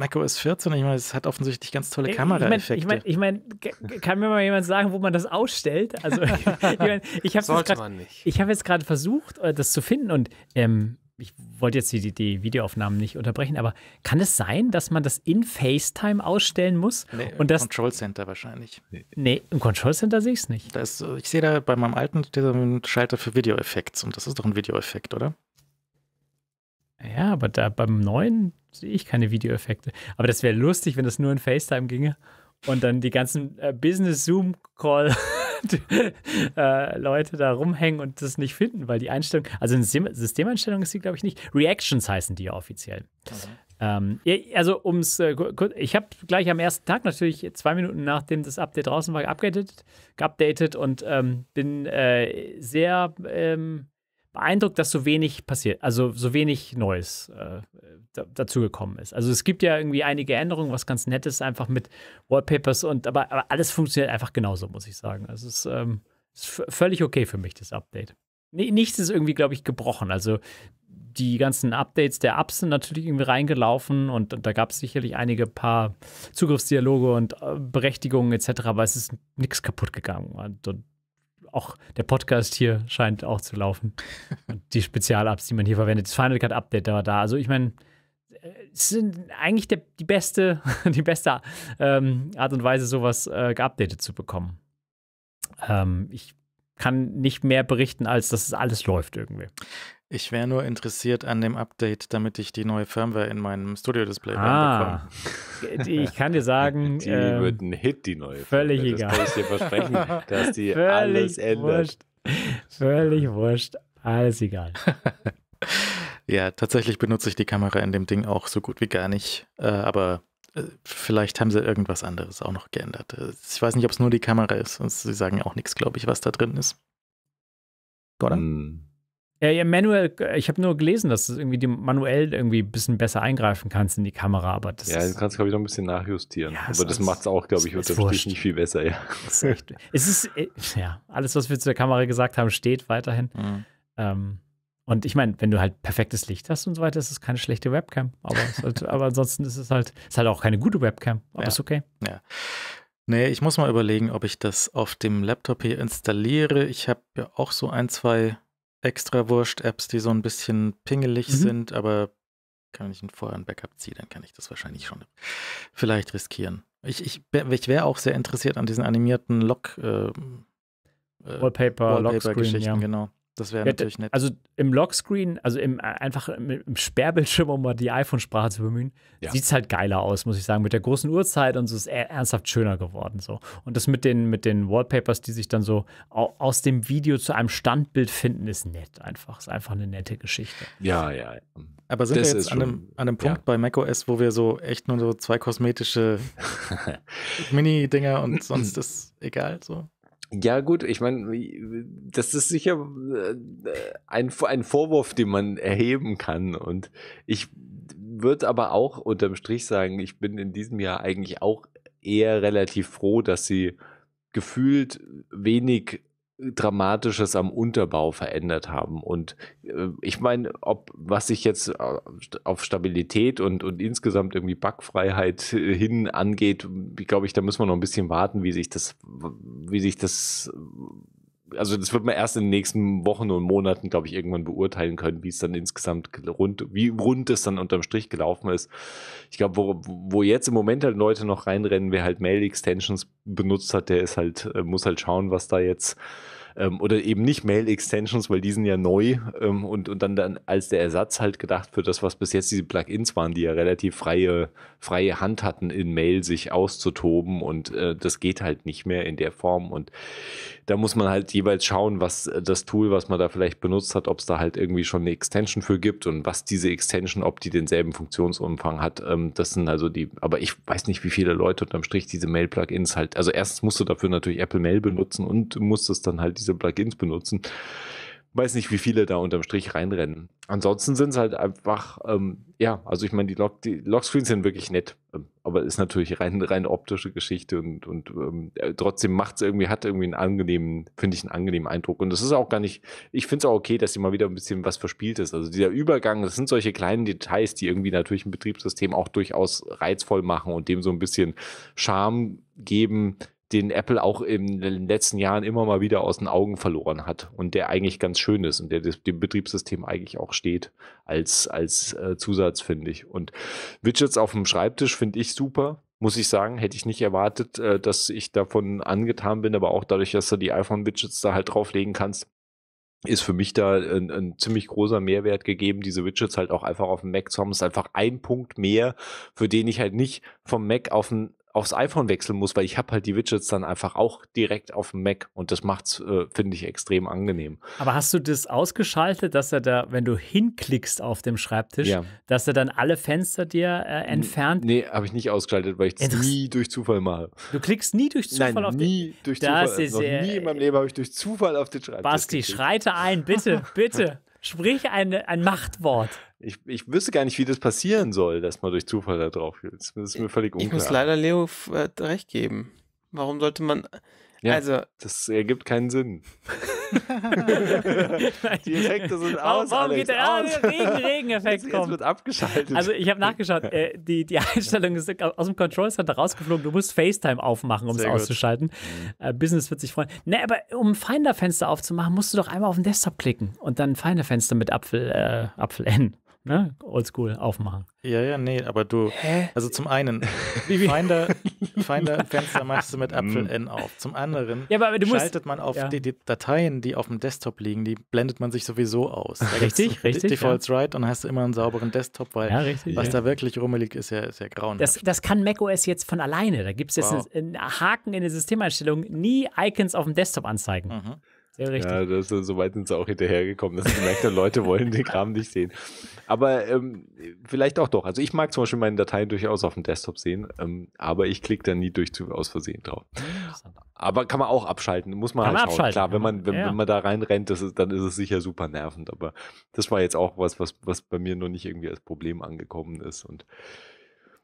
macOS 14, ich meine, es hat offensichtlich ganz tolle Kameraeffekte. Ich meine, ich mein, kann mir mal jemand sagen, wo man das ausstellt? Also, ich mein, ich Sollte grad, man nicht. Ich habe jetzt gerade versucht, äh, das zu finden und ähm, ich wollte jetzt die, die, Videoaufnahmen nicht unterbrechen, aber kann es sein, dass man das in FaceTime ausstellen muss? Nee, und das, Control Center wahrscheinlich. Nee, im Control Center sehe ich es nicht. Das, ich sehe da bei meinem alten Schalter für Videoeffekte und das ist doch ein Videoeffekt, oder? Ja, aber da beim neuen sehe ich keine Videoeffekte. Aber das wäre lustig, wenn das nur in FaceTime ginge und dann die ganzen äh, Business-Zoom-Call-Leute äh, da rumhängen und das nicht finden, weil die Einstellung, also eine System Systemeinstellung ist die, glaube ich, nicht. Reactions heißen die ja offiziell. Okay. Ähm, also ums, äh, ich habe gleich am ersten Tag natürlich zwei Minuten nachdem das Update draußen war, geupdatet, und ähm, bin äh, sehr ähm, beeindruckt, dass so wenig passiert, also so wenig Neues äh, dazugekommen ist. Also es gibt ja irgendwie einige Änderungen, was ganz nett ist, einfach mit Wallpapers und aber, aber alles funktioniert einfach genauso, muss ich sagen. Also es ist, ähm, ist völlig okay für mich, das Update. Nee, nichts ist irgendwie, glaube ich, gebrochen. Also die ganzen Updates der Apps sind natürlich irgendwie reingelaufen und, und da gab es sicherlich einige paar Zugriffsdialoge und äh, Berechtigungen etc., aber es ist nichts kaputt gegangen. Und, und auch der Podcast hier scheint auch zu laufen. die Spezial-Apps, die man hier verwendet. Das Final Cut Update da war da. Also ich meine, äh, es sind eigentlich der, die beste, die beste ähm, Art und Weise, sowas äh, geupdatet zu bekommen. Ähm, ich kann nicht mehr berichten, als dass es alles läuft irgendwie. Ich wäre nur interessiert an dem Update, damit ich die neue Firmware in meinem Studio-Display ah, bekomme. Ich kann dir sagen, die ähm, wird ein Hit, die neue. Völlig Firmware. egal. Das kann ich dir versprechen, dass die völlig alles ändert. Wurscht. Völlig wurscht. Alles egal. ja, tatsächlich benutze ich die Kamera in dem Ding auch so gut wie gar nicht. Äh, aber äh, vielleicht haben sie irgendwas anderes auch noch geändert. Äh, ich weiß nicht, ob es nur die Kamera ist. sie sagen auch nichts, glaube ich, was da drin ist. Gordon? Mm. Ja, ja, manuell, äh, ich habe nur gelesen, dass du irgendwie die manuell irgendwie ein bisschen besser eingreifen kannst in die Kamera, aber das Ja, du kannst, glaube ich, noch ein bisschen nachjustieren. Ja, aber das macht es auch, glaube ich, unterstrich nicht viel besser, ja. Ist echt, es ist, äh, ja, alles, was wir zu der Kamera gesagt haben, steht weiterhin. Mhm. Ähm, und ich meine, wenn du halt perfektes Licht hast und so weiter, ist es keine schlechte Webcam. Aber, halt, aber ansonsten ist es halt, ist halt auch keine gute Webcam, aber ja. ist okay. Ja. Nee, ich muss mal überlegen, ob ich das auf dem Laptop hier installiere. Ich habe ja auch so ein, zwei extra Extrawurst-Apps, die so ein bisschen pingelig mhm. sind, aber kann ich ein vorher ein Backup ziehen, dann kann ich das wahrscheinlich schon vielleicht riskieren. Ich, ich, ich wäre auch sehr interessiert an diesen animierten Lock ähm, äh, Wallpaper, Wallpaper Lockscreen, Geschichten, ja. genau. Das wäre natürlich nett. Also im Lockscreen, also im, äh, einfach im, Sperrbildschirm, um mal die iPhone-Sprache zu bemühen, ja. sieht es halt geiler aus, muss ich sagen. Mit der großen Uhrzeit und so ist er ernsthaft schöner geworden. So. Und das mit den, mit den Wallpapers, die sich dann so aus dem Video zu einem Standbild finden, ist nett einfach. Ist einfach eine nette Geschichte. Ja, ja. ja. Aber sind das wir jetzt an einem, an einem Punkt ja. bei macOS, wo wir so echt nur so zwei kosmetische Mini-Dinger und sonst ist egal so? Ja, gut, ich meine, das ist sicher äh, ein, ein Vorwurf, den man erheben kann. Und ich würde aber auch unterm Strich sagen, ich bin in diesem Jahr eigentlich auch eher relativ froh, dass sie gefühlt wenig Dramatisches am Unterbau verändert haben. Und äh, ich meine, ob was sich jetzt äh, auf Stabilität und, und insgesamt irgendwie Backfreiheit äh, hin angeht, glaube ich, da müssen wir noch ein bisschen warten, wie sich das, wie sich das also das wird man erst in den nächsten Wochen und Monaten, glaube ich, irgendwann beurteilen können, wie es dann insgesamt rund, wie rund es dann unterm Strich gelaufen ist. Ich glaube, wo, wo jetzt im Moment halt Leute noch reinrennen, wer halt Mail-Extensions benutzt hat, der ist halt, äh, muss halt schauen, was da jetzt ähm, oder eben nicht Mail-Extensions, weil die sind ja neu ähm, und, und dann, dann als der Ersatz halt gedacht für das, was bis jetzt diese Plugins waren, die ja relativ freie, freie Hand hatten, in Mail sich auszutoben und äh, das geht halt nicht mehr in der Form und da muss man halt jeweils schauen, was äh, das Tool, was man da vielleicht benutzt hat, ob es da halt irgendwie schon eine Extension für gibt und was diese Extension, ob die denselben Funktionsumfang hat. Ähm, das sind also die, aber ich weiß nicht, wie viele Leute unterm Strich diese Mail-Plugins halt, also erstens musst du dafür natürlich Apple Mail benutzen und musst es dann halt diese Plugins benutzen. Weiß nicht, wie viele da unterm Strich reinrennen. Ansonsten sind es halt einfach, ähm, ja, also ich meine, die, Log die Logscreens sind wirklich nett, ähm, aber ist natürlich rein, rein optische Geschichte und, und ähm, äh, trotzdem macht es irgendwie, hat irgendwie einen angenehmen, finde ich, einen angenehmen Eindruck. Und das ist auch gar nicht, ich finde es auch okay, dass sie mal wieder ein bisschen was verspielt ist. Also dieser Übergang, das sind solche kleinen Details, die irgendwie natürlich ein Betriebssystem auch durchaus reizvoll machen und dem so ein bisschen Charme geben, den Apple auch in den letzten Jahren immer mal wieder aus den Augen verloren hat und der eigentlich ganz schön ist und der dem Betriebssystem eigentlich auch steht als, als äh, Zusatz, finde ich. Und Widgets auf dem Schreibtisch finde ich super, muss ich sagen. Hätte ich nicht erwartet, äh, dass ich davon angetan bin, aber auch dadurch, dass du die iPhone-Widgets da halt drauflegen kannst, ist für mich da ein, ein, ziemlich großer Mehrwert gegeben, diese Widgets halt auch einfach auf dem Mac zu haben. ist einfach ein Punkt mehr, für den ich halt nicht vom Mac auf den aufs iPhone wechseln muss, weil ich habe halt die Widgets dann einfach auch direkt auf dem Mac und das macht's, äh, finde ich, extrem angenehm. Aber hast du das ausgeschaltet, dass er da, wenn du hinklickst auf dem Schreibtisch, ja. dass er dann alle Fenster dir äh, entfernt? N nee, habe ich nicht ausgeschaltet, weil ich das nie durch Zufall mache. Du klickst nie durch Zufall Nein, auf den nie durch das also Ist, Noch äh, nie in meinem Leben habe ich durch Zufall auf den Schreibtisch Basti, geklickt. schreite ein, bitte, bitte. Sprich ein, ein Machtwort. Ich, ich wüsste gar nicht, wie das passieren soll, dass man durch Zufall da drauf geht. Das ist mir völlig unklar. Ich muss leider Leo äh, recht geben. Warum sollte man. Ja, also, das ergibt keinen Sinn. die Effekte sind aus. Warum Alex, geht der aus? Regen-Regen-Effekt kommt? Jetzt wird abgeschaltet. Also ich habe nachgeschaut. Äh, die, die Einstellung ist aus dem Control Center rausgeflogen. Du musst FaceTime aufmachen, um es gut. auszuschalten. Mhm. Äh, Business wird sich freuen. Ne, aber um Finder-Fenster aufzumachen, musst du doch einmal auf den Desktop klicken und dann Finder-Fenster mit Apfel, äh, Apfel N ne? Oldschool aufmachen. Ja, ja, nee, aber du, Hä? also zum einen, Finder, Finder Fenster machst du mit Apfel N auf. Zum anderen ja, aber du musst, schaltet man auf ja. die, die, Dateien, die auf dem Desktop liegen, die blendet man sich sowieso aus. Da richtig, richtig. Defaults ja. right und hast du immer einen sauberen Desktop, weil ja, richtig, was da wirklich rummelig ist ja, ist ja grauenhaft. Das, das kann macOS jetzt von alleine. Da gibt es jetzt wow. einen Haken in der Systemeinstellung, nie Icons auf dem Desktop anzeigen. Mhm. Ja, richtig. Ja, das, so weit sind sie auch hinterhergekommen, dass sie gemerkt haben, Leute wollen den Kram nicht sehen. Aber ähm, vielleicht auch doch. Also ich mag zum Beispiel meine Dateien durchaus auf dem Desktop sehen, ähm, aber ich klicke da nie durch zu aus Versehen drauf. Aber kann man auch abschalten, muss man kann halt man schauen. Klar, wenn man, wenn, ja. wenn man da reinrennt, das ist, dann ist es sicher super nervend. Aber das war jetzt auch was, was, was bei mir noch nicht irgendwie als Problem angekommen ist. Und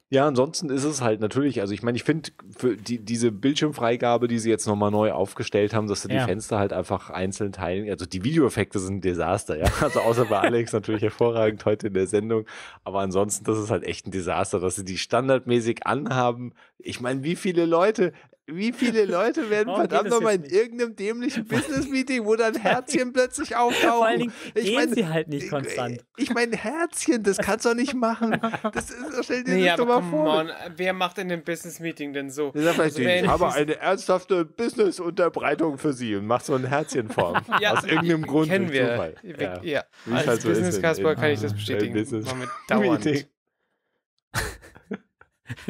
ja, ansonsten ist es halt natürlich, also ich meine, ich finde für die, diese Bildschirmfreigabe, die sie jetzt nochmal neu aufgestellt haben, dass sie ja. die Fenster halt einfach einzeln teilen, also die Videoeffekte sind ein Desaster, ja. Also außer bei Alex natürlich hervorragend heute in der Sendung, aber ansonsten, das ist halt echt ein Desaster, dass sie die standardmäßig anhaben. Ich meine, wie viele Leute, wie viele Leute werden Warum verdammt nochmal in nicht? irgendeinem dämlichen Business-Meeting, wo dann Herzchen plötzlich auftauchen? Vor allen Dingen ich meine, sie halt nicht äh, konstant. Ich meine, Herzchen, das kannst du doch nicht machen. Das ist, stell dir nee, das doch mal vor. On, wer macht in dem Business-Meeting denn so? Ich, sag, also, ich habe eine ernsthafte Business-Unterbreitung für Sie und mach so eine Herzchenform. ja, Aus irgendeinem Grund. Kennen wir. Ja. ja. Als halt so Business-Kasper kann ich das bestätigen. Business-Meeting.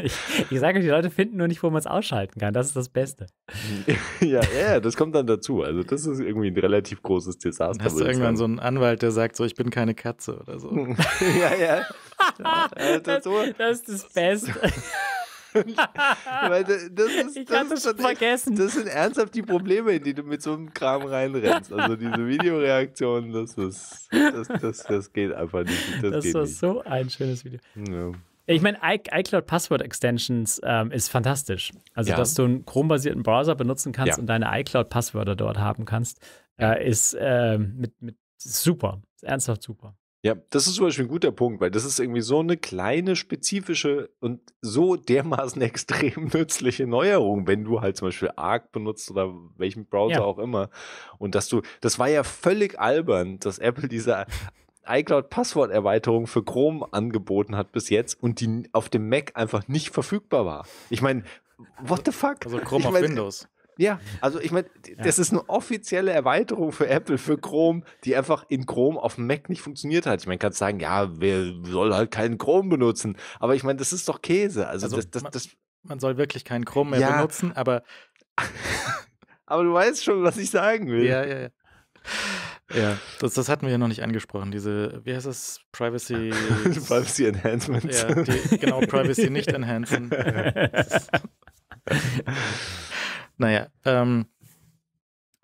Ich, ich sage euch, die Leute finden nur nicht, wo man es ausschalten kann. Das ist das Beste. Ja, ja, das kommt dann dazu. Also, das ist irgendwie ein relativ großes Desaster. Hast du irgendwann so einen Anwalt, der sagt, so, ich bin keine Katze oder so. ja, ja. das, das ist das Beste. Weil das ist, ich das, ist vergessen. das sind ernsthaft die Probleme, in die du mit so einem Kram reinrennst. Also diese Videoreaktionen, das ist, das, das, das geht einfach nicht. Das, das war nicht. so ein schönes Video. Ja. Ich meine, iCloud Password Extensions ähm, ist fantastisch. Also, ja. dass du einen Chrome-basierten Browser benutzen kannst ja. und deine iCloud Passwörter dort haben kannst, äh, ist äh, mit, mit super. Ist ernsthaft super. Ja, das ist zum Beispiel ein guter Punkt, weil das ist irgendwie so eine kleine, spezifische und so dermaßen extrem nützliche Neuerung, wenn du halt zum Beispiel Arc benutzt oder welchen Browser ja. auch immer. Und dass du, das war ja völlig albern, dass Apple diese iCloud-Passwort-Erweiterung für Chrome angeboten hat bis jetzt und die auf dem Mac einfach nicht verfügbar war. Ich meine, what the fuck? Also Chrome ich auf mein, Windows. Ja, also ich meine, ja. das ist eine offizielle Erweiterung für Apple, für Chrome, die einfach in Chrome auf dem Mac nicht funktioniert hat. Ich meine, kannst sagen, ja, wer soll halt keinen Chrome benutzen? Aber ich meine, das ist doch Käse. Also, also das, das, man, das, man, soll wirklich keinen Chrome mehr ja. benutzen, aber. aber du weißt schon, was ich sagen will. Ja, ja, ja. Ja, das, das hatten wir ja noch nicht angesprochen. Diese, wie heißt das? Privacy. Privacy Enhancement. Ja, die, genau, Privacy nicht enhancen. naja, ähm,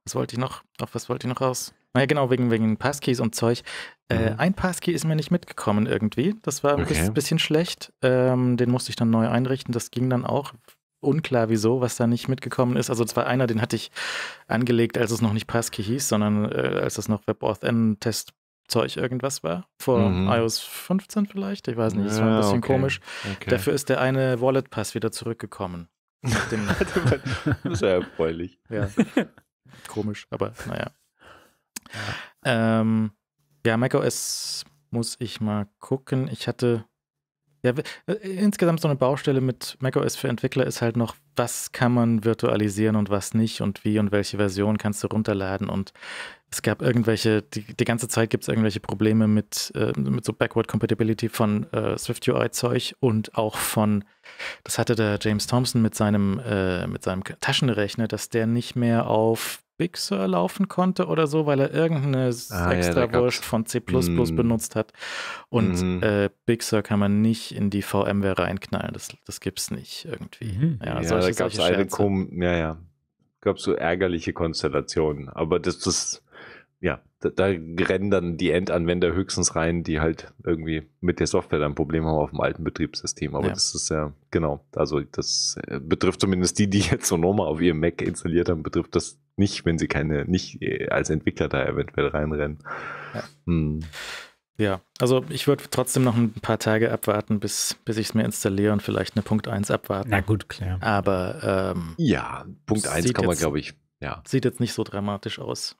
was wollte ich noch? Auf was wollte ich noch raus? Naja, genau, wegen, wegen Passkeys und Zeug. Äh, mhm. ein Passkey ist mir nicht mitgekommen irgendwie. Das war ein okay. bisschen schlecht. Ähm, den musste ich dann neu einrichten. Das ging dann auch unklar wieso, was da nicht mitgekommen ist. Also zwar einer, den hatte ich angelegt, als es noch nicht Passkey hieß, sondern äh, als es noch WebAuthn-Test Zeug irgendwas war. Vor mhm. iOS 15 vielleicht. Ich weiß nicht, das war ein bisschen okay. komisch. Okay. Dafür ist der eine Wallet-Pass wieder zurückgekommen. das ist ja erfreulich. Ja. komisch, aber naja. Ja, ähm, ja macOS muss ich mal gucken. Ich hatte ja, äh, insgesamt so eine Baustelle mit macOS für Entwickler ist halt noch, was kann man virtualisieren und was nicht und wie und welche Version kannst du runterladen und es gab irgendwelche, die, die ganze Zeit gibt es irgendwelche Probleme mit, äh, mit so Backward Compatibility von äh, Swift UI-Zeug und auch von, das hatte der James Thompson mit seinem, äh, mit seinem Taschenrechner, dass der nicht mehr auf Big Sur laufen konnte oder so, weil er irgendeine ah, Extrawurst ja, von C mm. benutzt hat. Und mm. äh, Big Sur kann man nicht in die VMware reinknallen. Das, das es nicht irgendwie. Mhm. Ja, ja solche, da gab es eine kom ja, ja. Gab so ärgerliche Konstellationen. Aber das, ist, ja, da, da rennen dann die Endanwender höchstens rein, die halt irgendwie mit der Software dann Probleme haben auf dem alten Betriebssystem. Aber ja. das ist ja, genau, also das äh, betrifft zumindest die, die jetzt Sonoma auf ihrem Mac installiert haben, betrifft das nicht, wenn sie keine, nicht äh, als Entwickler da eventuell reinrennen. Ja. Hm. Ja, also ich würde trotzdem noch ein paar Tage abwarten, bis, bis ich es mir installiere und vielleicht eine Punkt 1 abwarten. Na gut, klar. Aber ähm, ja, Punkt 1 kann man, glaube ich, ja. Sieht jetzt nicht so dramatisch aus.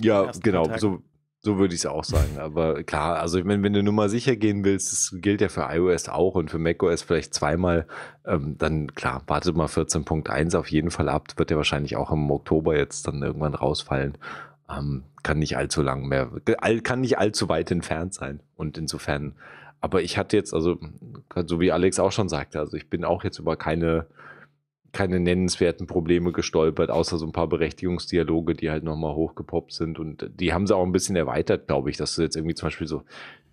ja, genau. So, so würde ich es auch sagen. Aber klar, also ich meine, wenn du nur mal sicher gehen willst, das gilt ja für iOS auch und für macOS vielleicht zweimal, ähm, dann klar, warte mal 14.1 auf jeden Fall ab. Wird ja wahrscheinlich auch im Oktober jetzt dann irgendwann rausfallen. Ähm, kann nicht allzu lang mehr, kann nicht allzu weit entfernt sein. Und insofern, aber ich hatte jetzt, also so wie Alex auch schon sagte, also ich bin auch jetzt über keine keine nennenswerten Probleme gestolpert, außer so ein paar Berechtigungsdialoge, die halt nochmal hochgepoppt sind. Und die haben sie auch ein bisschen erweitert, glaube ich, dass du jetzt irgendwie zum Beispiel so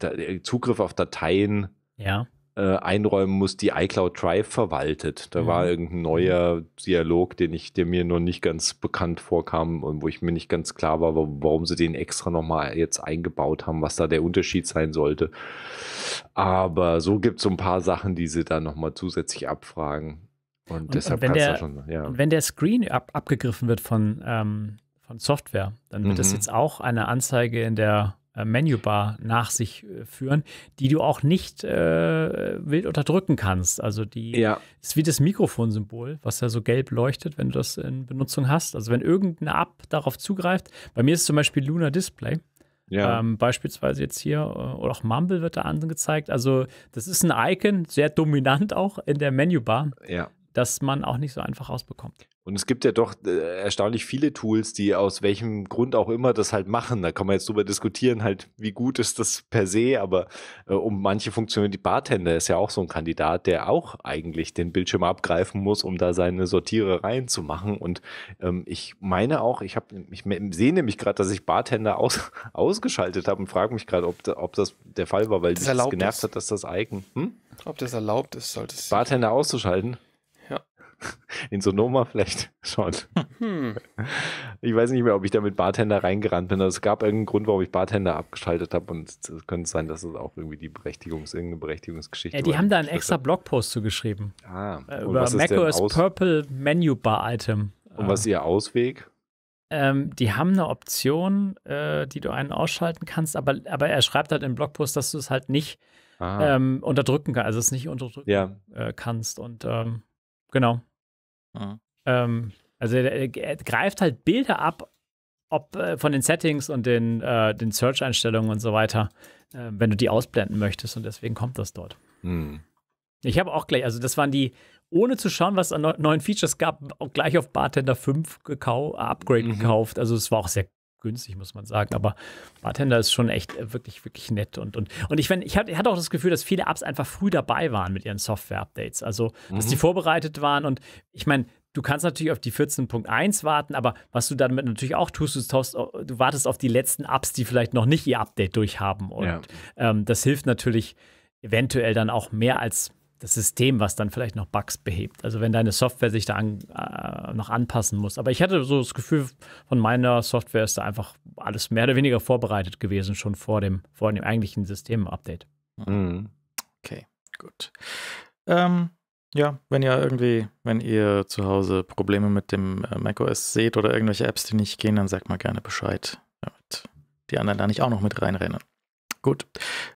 äh, Zugriff auf Dateien ja. äh, einräumen musst, die iCloud Drive verwaltet. Da mhm. war irgendein neuer Dialog, den ich, der mir noch nicht ganz bekannt vorkam und wo ich mir nicht ganz klar war, warum sie den extra nochmal jetzt eingebaut haben, was da der Unterschied sein sollte. Aber so gibt es so ein paar Sachen, die sie da nochmal zusätzlich abfragen. Und, und deshalb und wenn, der, schon, ja. wenn der Screen ab, abgegriffen wird von, ähm, von Software, dann wird mhm. das jetzt auch eine Anzeige in der äh, Menübar nach sich äh, führen, die du auch nicht äh, wild unterdrücken kannst. Also die ja. ist wie das Mikrofonsymbol, was ja so gelb leuchtet, wenn du das in Benutzung hast. Also wenn irgendeine App darauf zugreift, bei mir ist zum Beispiel Luna Display. Ja. Ähm, beispielsweise jetzt hier äh, oder auch Mumble wird da angezeigt. Also das ist ein Icon, sehr dominant auch in der Menübar. Ja das man auch nicht so einfach rausbekommt. Und es gibt ja doch äh, erstaunlich viele Tools, die aus welchem Grund auch immer das halt machen. Da kann man jetzt drüber diskutieren, halt, wie gut ist das per se, aber äh, um manche Funktionen, die Bartender ist ja auch so ein Kandidat, der auch eigentlich den Bildschirm abgreifen muss, um da seine Sortierereien zu machen. Und ähm, ich meine auch, ich, hab, ich sehe nämlich gerade, dass ich Bartender aus, ausgeschaltet habe und frage mich gerade, ob, ob das der Fall war, weil das das genervt ist. hat, dass das eigen. Hm? Ob das erlaubt ist, sollte es. Bartender auszuschalten? In Sonoma vielleicht schon. Hm. Ich weiß nicht mehr, ob ich da mit Bartender reingerannt bin. Also es gab irgendeinen Grund, warum ich Bartender abgeschaltet habe. Und es könnte sein, dass es auch irgendwie die Berechtigungs-, irgendeine Berechtigungsgeschichte Ja, die haben da einen extra Blogpost zu geschrieben. Ah, äh, über macOS Purple Menu Bar Item. Und was ist äh. ihr Ausweg? Ähm, die haben eine Option, äh, die du einen ausschalten kannst, aber, aber er schreibt halt im Blogpost, dass du es halt nicht ah. ähm, unterdrücken kannst, also es nicht unterdrücken ja. äh, kannst. Und ähm, genau. Mhm. Ähm, also er, er, greift halt Bilder ab, ob äh, von den Settings und den, äh, den Search-Einstellungen und so weiter, äh, wenn du die ausblenden möchtest und deswegen kommt das dort. Mhm. Ich habe auch gleich, also das waren die, ohne zu schauen, was es an neuen Features gab, auch gleich auf Bartender 5 gekau äh, Upgrade mhm. gekauft. Also es war auch sehr günstig, muss man sagen. Aber Bartender ist schon echt äh, wirklich, wirklich nett. Und, und, und ich, wenn, ich hatte auch das Gefühl, dass viele Apps einfach früh dabei waren mit ihren Software-Updates. Also, dass mhm. die vorbereitet waren. Und ich meine, du kannst natürlich auf die 14.1 warten, aber was du damit natürlich auch tust, du, taust, du wartest auf die letzten Apps, die vielleicht noch nicht ihr Update durchhaben. Und ja. ähm, das hilft natürlich eventuell dann auch mehr als das System, was dann vielleicht noch Bugs behebt. Also wenn deine Software sich da an, äh, noch anpassen muss. Aber ich hatte so das Gefühl, von meiner Software ist da einfach alles mehr oder weniger vorbereitet gewesen, schon vor dem, vor dem eigentlichen System-Update. Mhm. Okay, gut. Ähm, ja, wenn ihr irgendwie, wenn ihr zu Hause Probleme mit dem äh, macOS seht oder irgendwelche Apps, die nicht gehen, dann sagt mal gerne Bescheid, damit die anderen da nicht auch noch mit reinrennen. Gut.